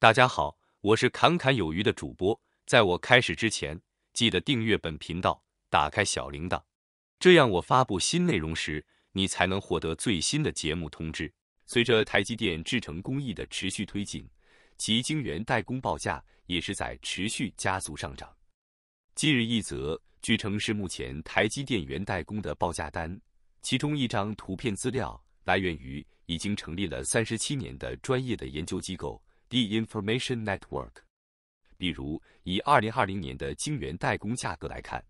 大家好，我是侃侃有余的主播。在我开始之前，记得订阅本频道，打开小铃铛，这样我发布新内容时，你才能获得最新的节目通知。随着台积电制程工艺的持续推进，其晶圆代工报价也是在持续加速上涨。近日，一则据称是目前台积电源代工的报价单，其中一张图片资料来源于已经成立了三十七年的专业的研究机构。The Information Network，比如以二零二零年的晶圆代工价格来看，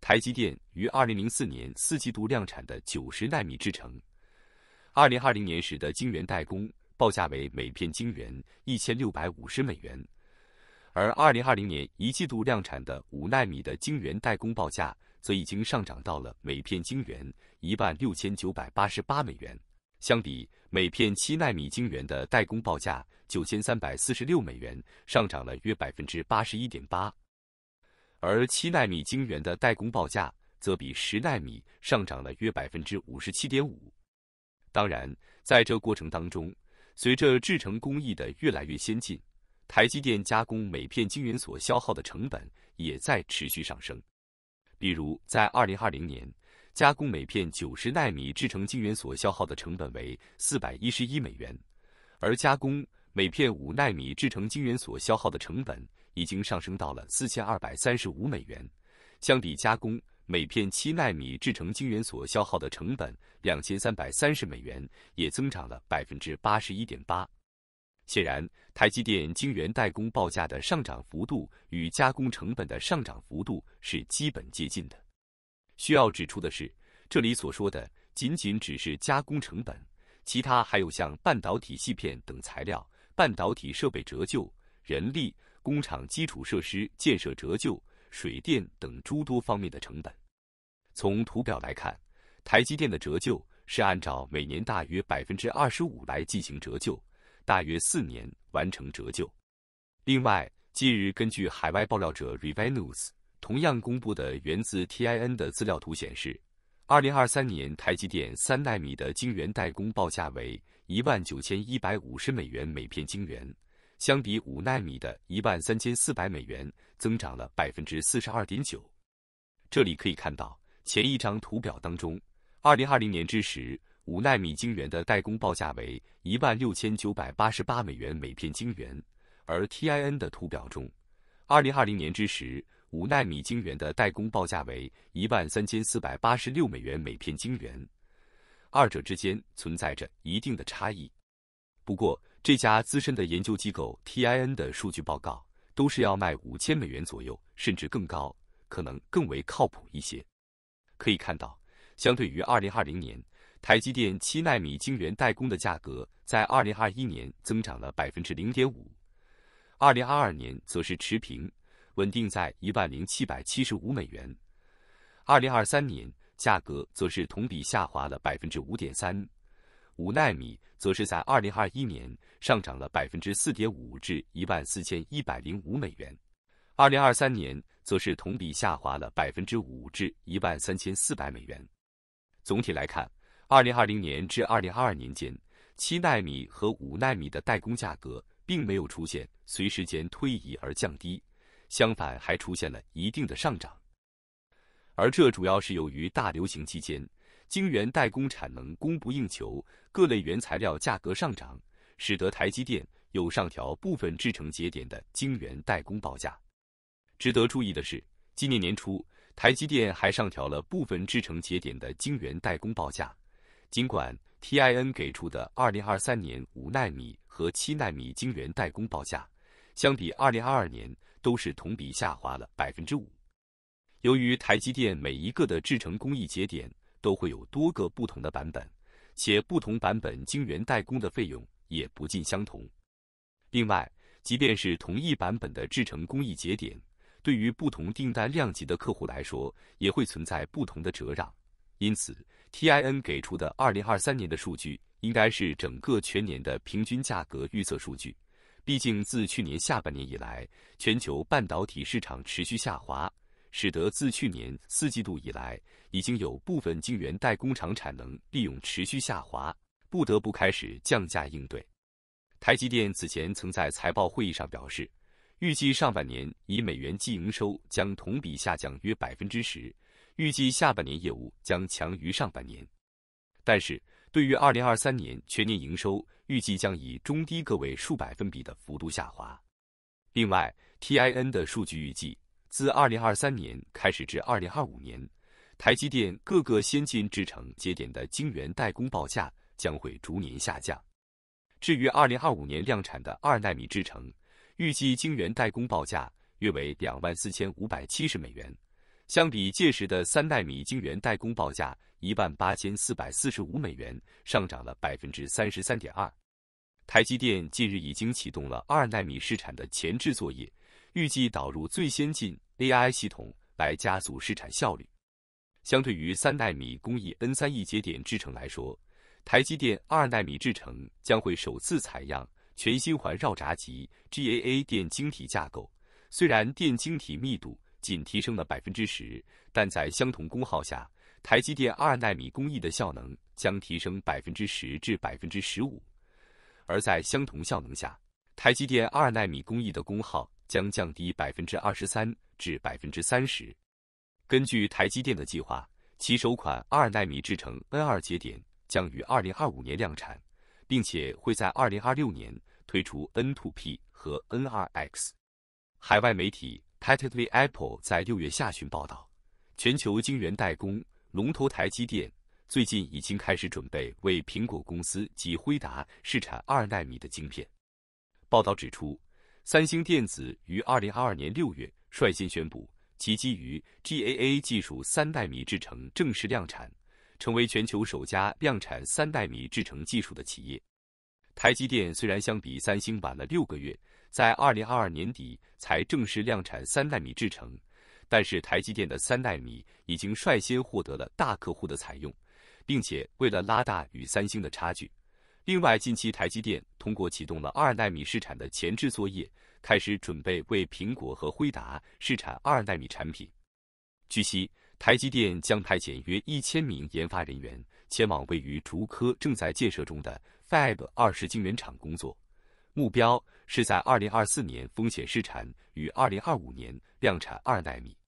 台积电于二零零四年四季度量产的九十纳米制程，二零二零年时的晶圆代工报价为每片晶圆一千六百五十美元，而二零二零年一季度量产的五纳米的晶圆代工报价则已经上涨到了每片晶圆一万六千九百八十八美元。相比每片七纳米晶圆的代工报价九千三百四十六美元，上涨了约百分之八十一点八；而七纳米晶圆的代工报价则比十纳米上涨了约百分之五十七点五。当然，在这过程当中，随着制程工艺的越来越先进，台积电加工每片晶圆所消耗的成本也在持续上升。比如在二零二零年。加工每片九十纳米制成晶圆所消耗的成本为四百一十一美元，而加工每片五纳米制成晶圆所消耗的成本已经上升到了四千二百三十五美元。相比加工每片七纳米制成晶圆所消耗的成本两千三百三十美元，也增长了百分之八十一点八。显然，台积电晶圆代工报价的上涨幅度与加工成本的上涨幅度是基本接近的。需要指出的是，这里所说的仅仅只是加工成本，其他还有像半导体芯片等材料、半导体设备折旧、人力、工厂基础设施建设折旧、水电等诸多方面的成本。从图表来看，台积电的折旧是按照每年大约百分之二十五来进行折旧，大约四年完成折旧。另外，近日根据海外爆料者 Revenues。同样公布的源自 T I N 的资料图显示，二零二三年台积电三纳米的晶圆代工报价为一万九千一百五十美元每片晶圆，相比五纳米的一万三千四百美元，增长了百分之四十二点九。这里可以看到，前一张图表当中，二零二零年之时五纳米晶圆的代工报价为一万六千九百八十八美元每片晶圆，而 T I N 的图表中，二零二零年之时。五纳米晶圆的代工报价为一万三千四百八十六美元每片晶圆，二者之间存在着一定的差异。不过，这家资深的研究机构 TIN 的数据报告都是要卖五千美元左右，甚至更高，可能更为靠谱一些。可以看到，相对于二零二零年，台积电七纳米晶圆代工的价格在二零二一年增长了百分之零点五，二零二二年则是持平。稳定在一万零七百七十五美元，二零二三年价格则是同比下滑了百分之五点三，五纳米则是在二零二一年上涨了百分之四点五至一万四千一百零五美元，二零二三年则是同比下滑了百分之五至一万三千四百美元。总体来看，二零二零年至二零二二年间，七纳米和五纳米的代工价格并没有出现随时间推移而降低。相反，还出现了一定的上涨，而这主要是由于大流行期间晶圆代工产能供不应求，各类原材料价格上涨，使得台积电有上调部分制程节点的晶圆代工报价。值得注意的是，今年年初台积电还上调了部分制程节点的晶圆代工报价。尽管 T I N 给出的二零二三年五纳米和七纳米晶圆代工报价，相比二零二二年。都是同比下滑了百分之五。由于台积电每一个的制程工艺节点都会有多个不同的版本，且不同版本晶圆代工的费用也不尽相同。另外，即便是同一版本的制程工艺节点，对于不同订单量级的客户来说，也会存在不同的折让。因此，T I N 给出的二零二三年的数据应该是整个全年的平均价格预测数据。毕竟，自去年下半年以来，全球半导体市场持续下滑，使得自去年四季度以来，已经有部分晶圆代工厂产能利用持续下滑，不得不开始降价应对。台积电此前曾在财报会议上表示，预计上半年以美元计营收将同比下降约百分之十，预计下半年业务将强于上半年。但是，对于二零二三年全年营收，预计将以中低个位数百分比的幅度下滑。另外，TIN 的数据预计，自2023年开始至2025年，台积电各个先进制程节点的晶圆代工报价将会逐年下降。至于2025年量产的二纳米制程，预计晶圆代工报价约为两万四千五百七十美元，相比届时的三纳米晶圆代工报价一万八千四百四十五美元，上涨了百分之三十三点二。台积电近日已经启动了二纳米试产的前置作业，预计导入最先进 AI 系统来加速试产效率。相对于三纳米工艺 N3E 节点制程来说，台积电二纳米制程将会首次采样全新环绕闸极 GAA 电晶体架构。虽然电晶体密度仅提升了百分之十，但在相同功耗下，台积电二纳米工艺的效能将提升百分之十至百分之十五。而在相同效能下，台积电二纳米工艺的功耗将降低百分之二十三至百分之三十。根据台积电的计划，其首款二纳米制程 N 二节点将于二零二五年量产，并且会在二零二六年推出 N two P 和 N 二 X。海外媒体《p a t e t l y Apple》在六月下旬报道，全球晶圆代工龙头台积电。最近已经开始准备为苹果公司及辉达试产二纳米的晶片。报道指出，三星电子于二零二二年六月率先宣布其基于 GAA 技术三纳米制程正式量产，成为全球首家量产三纳米制程技术的企业。台积电虽然相比三星晚了六个月，在二零二二年底才正式量产三纳米制程，但是台积电的三纳米已经率先获得了大客户的采用。并且为了拉大与三星的差距，另外近期台积电通过启动了二纳米试产的前置作业，开始准备为苹果和辉达试产二纳米产品。据悉，台积电将派遣约一千名研发人员前往位于竹科正在建设中的 Fab 20晶圆厂工作，目标是在二零二四年风险试产与二零二五年量产二纳米。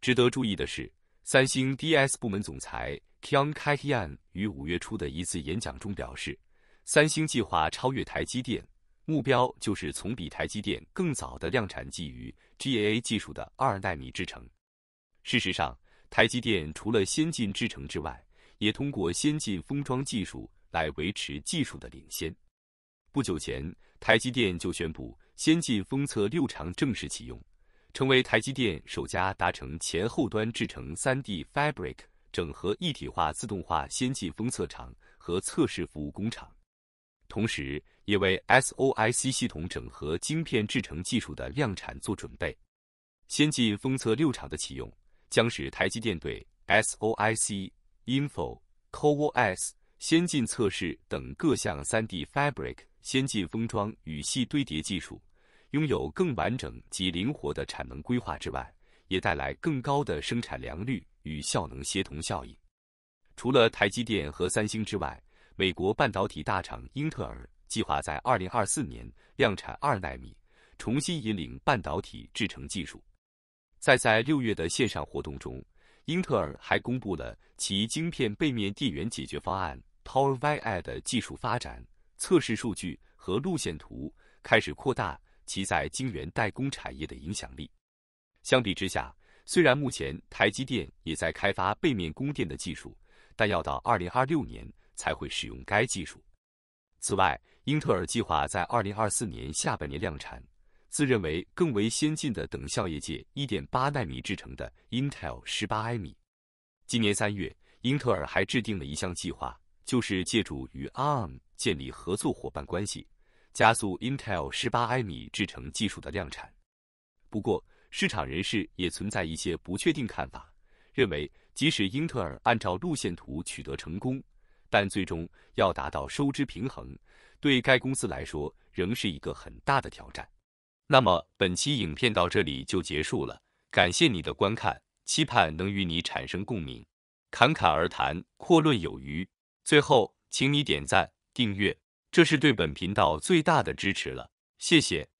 值得注意的是。三星 DS 部门总裁 k o n g k i h n 于五月初的一次演讲中表示，三星计划超越台积电，目标就是从比台积电更早的量产基于 GAA 技术的二纳米制程。事实上，台积电除了先进制程之外，也通过先进封装技术来维持技术的领先。不久前，台积电就宣布先进封测六厂正式启用。成为台积电首家达成前后端制程三 D fabric 整合一体化自动化先进封测厂和测试服务工厂，同时也为 SoIC 系统整合晶片制程技术的量产做准备。先进封测六厂的启用，将使台积电对 SoIC、InfoCoos、先进测试等各项三 D fabric 先进封装与细堆叠技术。拥有更完整及灵活的产能规划之外，也带来更高的生产良率与效能协同效应。除了台积电和三星之外，美国半导体大厂英特尔计划在2024年量产2纳米，重新引领半导体制程技术。在在六月的线上活动中，英特尔还公布了其晶片背面电源解决方案 Power Vi 的技术发展、测试数据和路线图，开始扩大。其在晶圆代工产业的影响力。相比之下，虽然目前台积电也在开发背面供电的技术，但要到2026年才会使用该技术。此外，英特尔计划在2024年下半年量产自认为更为先进的等效业界1.8纳米制成的 Intel 18 i 米。今年三月，英特尔还制定了一项计划，就是借助与 ARM 建立合作伙伴关系。加速 Intel 十八埃米制程技术的量产。不过，市场人士也存在一些不确定看法，认为即使英特尔按照路线图取得成功，但最终要达到收支平衡，对该公司来说仍是一个很大的挑战。那么，本期影片到这里就结束了，感谢你的观看，期盼能与你产生共鸣。侃侃而谈，阔论有余。最后，请你点赞、订阅。这是对本频道最大的支持了，谢谢。